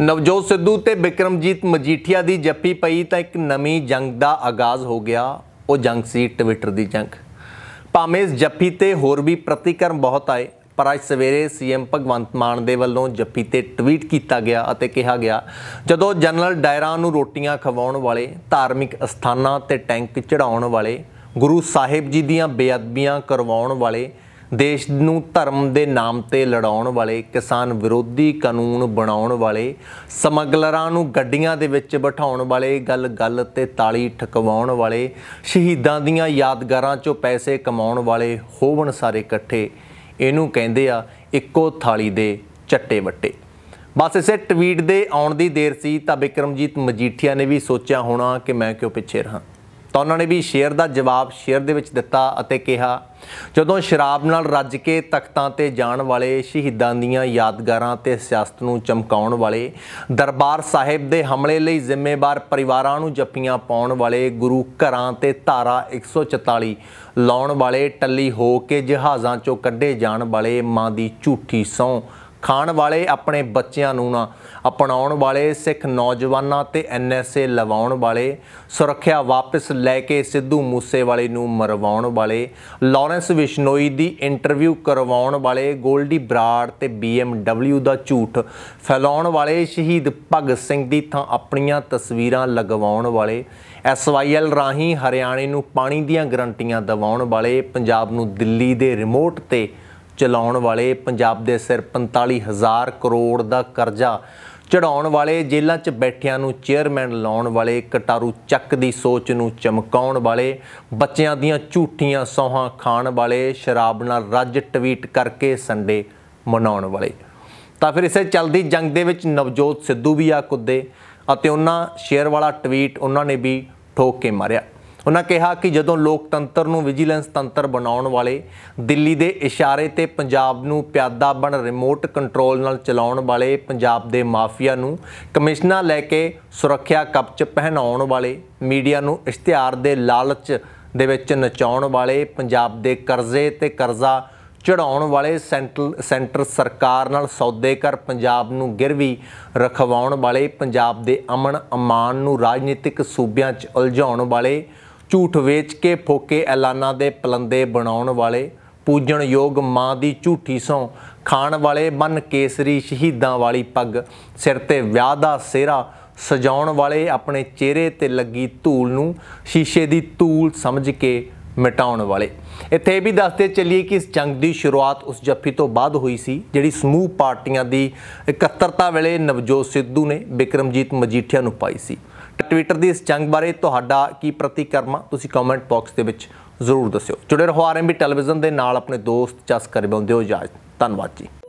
ਨਵਜੋਤ ਸਿੱਧੂ ਤੇ ਬਿਕਰਮਜੀਤ ਮਜੀਠੀਆ ਦੀ ਜੱਫੀ ਪਈ ਤਾਂ ਇੱਕ ਨਵੀਂ ਜੰਗ ਦਾ ਆਗਾਜ਼ ਹੋ ਗਿਆ ਉਹ ਜੰਗ ਸੀ ਟਵਿੱਟਰ ਦੀ ਜੰਗ ਭਾਵੇਂ ਇਸ ਜੱਫੀ ਤੇ ਹੋਰ ਵੀ ਪ੍ਰਤੀਕਰਮ ਬਹੁਤ ਆਏ ਪਰ ਅੱਜ ਸਵੇਰੇ ਸੀਐਮ ਭਗਵੰਤ ਮਾਨ ਦੇ ਵੱਲੋਂ ਜੱਫੀ ਤੇ ਟਵੀਟ ਕੀਤਾ ਗਿਆ ਅਤੇ ਕਿਹਾ ਗਿਆ ਜਦੋਂ ਜਨਰਲ ਡਾਇਰਾ ਨੂੰ ਰੋਟੀਆਂ ਖਵਾਉਣ ਵਾਲੇ ਧਾਰਮਿਕ ਅਸਥਾਨਾਂ ਤੇ ਟੈਂਕ ਚੜਾਉਣ ਵਾਲੇ ਗੁਰੂ ਸਾਹਿਬ ਜੀ ਦੀਆਂ ਬੇਅਦਬੀਆਂ ਕਰਵਾਉਣ ਵਾਲੇ ਦੇਸ਼ ਨੂੰ ਧਰਮ ਦੇ ਨਾਮ ਤੇ ਲੜਾਉਣ ਵਾਲੇ ਕਿਸਾਨ ਵਿਰੋਧੀ ਕਾਨੂੰਨ ਬਣਾਉਣ ਵਾਲੇ ਸਮਗਲਰਾਂ ਨੂੰ ਗੱਡੀਆਂ ਦੇ ਵਿੱਚ ਬਿਠਾਉਣ ਵਾਲੇ ਗੱਲ-ਗੱਲ ਤੇ ਤਾਲੀ ਠਕਵਾਉਣ ਵਾਲੇ ਸ਼ਹੀਦਾਂ ਦੀਆਂ ਯਾਦਗਾਰਾਂ 'ਚੋਂ ਪੈਸੇ ਕਮਾਉਣ ਵਾਲੇ ਹੋਵਣ ਸਾਰੇ ਇਕੱਠੇ ਇਹਨੂੰ ਕਹਿੰਦੇ ਆ ਇੱਕੋ ਥਾਲੀ ਦੇ ਚੱਟੇ ਵੱਟੇ ਬਸ ਇਸੇ ਟਵੀਟ ਦੇ ਆਉਣ ਦੀ ਦੇਰ ਸੀ ਤਾਂ ਬਿਕਰਮਜੀਤ ਮਜੀਠੀਆ ਨੇ ਵੀ ਸੋਚਿਆ ਹੋਣਾ ਕਿ ਮੈਂ ਕਿਉਂ ਪਿੱਛੇ ਰਹਾ ਤਾਂ ਉਹਨਾਂ ਨੇ ਵੀ ਸ਼ੇਰ ਦਾ ਜਵਾਬ ਸ਼ੇਰ ਦੇ ਵਿੱਚ ਦਿੱਤਾ ਅਤੇ ਕਿਹਾ ਜਦੋਂ ਸ਼ਰਾਬ ਨਾਲ ਰੱਜ ਕੇ ਤਖਤਾਂ ਤੇ ਜਾਣ ਵਾਲੇ ਸ਼ਹੀਦਾਂ ਦੀਆਂ ਯਾਦਗਾਰਾਂ ਤੇ ਸਿਆਸਤ ਨੂੰ ਚਮਕਾਉਣ ਵਾਲੇ ਦਰਬਾਰ ਸਾਹਿਬ ਦੇ ਹਮਲੇ ਲਈ ਜ਼ਿੰਮੇਵਾਰ ਪਰਿਵਾਰਾਂ ਨੂੰ ਜੱਫੀਆਂ ਪਾਉਣ ਵਾਲੇ ਗੁਰੂ ਘਰਾਂ ਤੇ ਧਾਰਾ 144 ਲਾਉਣ ਵਾਲੇ ਟੱਲੀ ਹੋ ਕੇ ਜਹਾਜ਼ਾਂ 'ਚੋਂ ਕੱਢੇ ਜਾਣ ਵਾਲੇ ਮਾਂ ਦੀ ਝੂਠੀ ਸੌਂ ਖਾਣ ਵਾਲੇ ਆਪਣੇ ਬੱਚਿਆਂ ਨੂੰ ਨਾ ਅਪਣਾਉਣ ਵਾਲੇ ਸਿੱਖ ਨੌਜਵਾਨਾਂ ਤੇ ਐਨਐਸਏ ਲਵਾਉਣ ਵਾਲੇ ਸੁਰੱਖਿਆ ਵਾਪਸ ਲੈ ਕੇ ਸਿੱਧੂ ਮੂਸੇਵਾਲੇ ਨੂੰ ਮਰਵਾਉਣ ਵਾਲੇ ਲਾਰੈਂਸ ਵਿਸ਼ਨੋਈ ਦੀ ਇੰਟਰਵਿਊ ਕਰਵਾਉਣ ਵਾਲੇ 골ਡੀ ਬਰਾੜ ਤੇ BMW ਦਾ ਝੂਠ ਫੈਲਾਉਣ ਵਾਲੇ ਸ਼ਹੀਦ ਭਗਤ ਸਿੰਘ ਦੀ ਥਾਂ ਆਪਣੀਆਂ ਤਸਵੀਰਾਂ ਲਗਵਾਉਣ ਵਾਲੇ ਐਸਵਾਈਐਲ ਰਾਹੀਂ ਹਰਿਆਣੇ ਨੂੰ ਪਾਣੀ ਦੀਆਂ ਗਰੰਟੀਆਂ ਦਿਵਾਉਣ ਵਾਲੇ ਪੰਜਾਬ ਨੂੰ ਦਿੱਲੀ ਦੇ ਰਿਮੋਟ ਤੇ ਚਲਾਉਣ ਵਾਲੇ ਪੰਜਾਬ ਦੇ ਸਿਰ 45000 ਕਰੋੜ ਦਾ ਕਰਜ਼ਾ ਚੜਾਉਣ ਵਾਲੇ ਜੇਲ੍ਹਾਂ 'ਚ ਬੈਠਿਆਂ ਨੂੰ ਚੇਅਰਮੈਨ ਲਾਉਣ ਵਾਲੇ ਕਟਾਰੂ ਚੱਕ ਦੀ ਸੋਚ ਨੂੰ ਚਮਕਾਉਣ ਵਾਲੇ ਬੱਚਿਆਂ ਦੀਆਂ ਝੂਠੀਆਂ ਸੌਹਾਂ ਖਾਣ ਵਾਲੇ ਸ਼ਰਾਬ ਨਾਲ ਰੱਜ ਟਵੀਟ ਕਰਕੇ ਸੰਡੇ ਮਨਾਉਣ ਵਾਲੇ ਤਾਂ ਫਿਰ ਇਸੇ ਚਲਦੀ ਜੰਗ ਦੇ ਵਿੱਚ ਨਵਜੋਤ ਸਿੱਧੂ ਵੀ ਆ ਕੁੱਦੇ ਅਤੇ ਉਹਨਾਂ ਸ਼ੇਅਰ ਵਾਲਾ ਟਵੀਟ ਉਹਨਾਂ ਨੇ ਵੀ ਠੋਕ ਕੇ ਮਾਰਿਆ ਉਹਨਾਂ ਕਿਹਾ ਕਿ ਜਦੋਂ ਲੋਕਤੰਤਰ ਨੂੰ ਵਿਜੀਲੈਂਸ ਤੰਤਰ ਬਣਾਉਣ ਵਾਲੇ ਦਿੱਲੀ ਦੇ ਇਸ਼ਾਰੇ ਤੇ ਪੰਜਾਬ ਨੂੰ ਪਿਆਦਾ ਬਣ ਰਿਮੋਟ ਕੰਟਰੋਲ ਨਾਲ ਚਲਾਉਣ ਵਾਲੇ ਪੰਜਾਬ ਦੇ ਮਾਫੀਆ ਨੂੰ ਕਮਿਸ਼ਨਾ ਲੈ ਕੇ ਸੁਰੱਖਿਆ ਕਵਚ ਪਹਿਨਾਉਣ ਵਾਲੇ ਮੀਡੀਆ ਨੂੰ ਇਸ਼ਤਿਹਾਰ ਦੇ ਲਾਲਚ ਦੇ ਵਿੱਚ ਨਚਾਉਣ ਵਾਲੇ ਪੰਜਾਬ ਦੇ ਕਰਜ਼ੇ ਤੇ ਕਰਜ਼ਾ ਚੜਾਉਣ ਵਾਲੇ ਸੈਂਟਰ ਸੈਂਟਰ ਸਰਕਾਰ ਨਾਲ ਸੌਦੇ ਕਰ ਪੰਜਾਬ ਨੂੰ ਗਿਰਵੀ ਰਖਵਾਉਣ ਵਾਲੇ ਪੰਜਾਬ ਦੇ ਅਮਨ ਅਮਾਨ ਨੂੰ ਰਾਜਨੀਤਿਕ ਸੂਬਿਆਂ 'ਚ ਉਲਝਾਉਣ ਵਾਲੇ ਝੂਠ ਵੇਚ ਕੇ ਫੋਕੇ ਐਲਾਨਾ ਦੇ ਪਲੰਦੇ ਬਣਾਉਣ ਵਾਲੇ ਪੂਜਣਯੋਗ ਮਾਂ ਦੀ ਝੂਠੀ ਸੋਂ ਖਾਣ ਵਾਲੇ ਮਨ ਕੇਸਰੀ ਸ਼ਹੀਦਾਂ ਵਾਲੀ ਪੱਗ ਸਿਰ ਤੇ ਵਿਆਹ ਦਾ ਸਿਹਰਾ ਸਜਾਉਣ ਵਾਲੇ ਆਪਣੇ ਚਿਹਰੇ ਤੇ ਲੱਗੀ ਧੂਲ ਨੂੰ ਸ਼ੀਸ਼ੇ ਦੀ ਧੂਲ ਸਮਝ ਕੇ ਮਿਟਾਉਣ ਵਾਲੇ ਇੱਥੇ ਵੀ ਦੱਸਦੇ ਚੱਲੀਏ ਕਿ ਇਸ ਜੰਗ ਦੀ ਸ਼ੁਰੂਆਤ ਉਸ ਜੱਫੀ ਤੋਂ ਬਾਅਦ ਹੋਈ ਸੀ ਜਿਹੜੀ ਸਮੂਹ ਪਾਰਟੀਆਂ ਦੀ ਇਕੱਤਰਤਾ ਵੇਲੇ ਨਵਜੋਤ ਸਿੱਧੂ ਨੇ ਬਿਕਰਮਜੀਤ ਮਜੀਠੀਆ ਨੂੰ ਪਾਈ ਸੀ ਟਵਿੱਟਰ ਦੀ ਇਸ ਜੰਗ ਬਾਰੇ ਤੁਹਾਡਾ ਕੀ ਪ੍ਰਤੀਕਰਮਾ ਤੁਸੀਂ ਕਮੈਂਟ ਬਾਕਸ ਦੇ ਵਿੱਚ ਜ਼ਰੂਰ ਦੱਸਿਓ ਜੁੜੇ ਰਹੋ ਆਰਐਮਬੀ ਟੈਲੀਵਿਜ਼ਨ ਦੇ ਨਾਲ ਆਪਣੇ ਦੋਸਤ ਚਸ ਕਰਿਬੰਦੇ ਹੋ ਇਜਾਜ਼ਤ ਧੰਨਵਾਦ ਜੀ